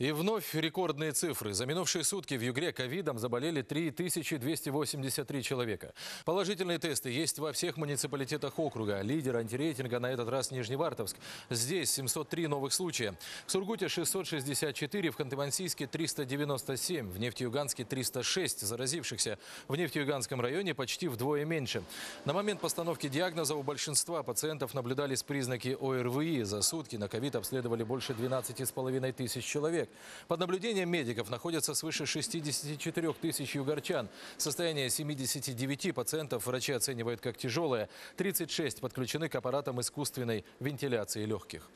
И вновь рекордные цифры. За минувшие сутки в Югре ковидом заболели 3283 человека. Положительные тесты есть во всех муниципалитетах округа. Лидер антирейтинга на этот раз Нижневартовск. Здесь 703 новых случая. В Сургуте 664, в Ханты-Мансийске 397, в Нефтеюганске 306 заразившихся. В Нефтеюганском районе почти вдвое меньше. На момент постановки диагноза у большинства пациентов наблюдались признаки ОРВИ. За сутки на ковид обследовали больше 12,5 тысяч человек работы. Под наблюдением медиков находятся свыше 64 тысяч югорчан. Состояние 79 пациентов врачи оценивают как тяжелое. 36 подключены к аппаратам искусственной вентиляции легких.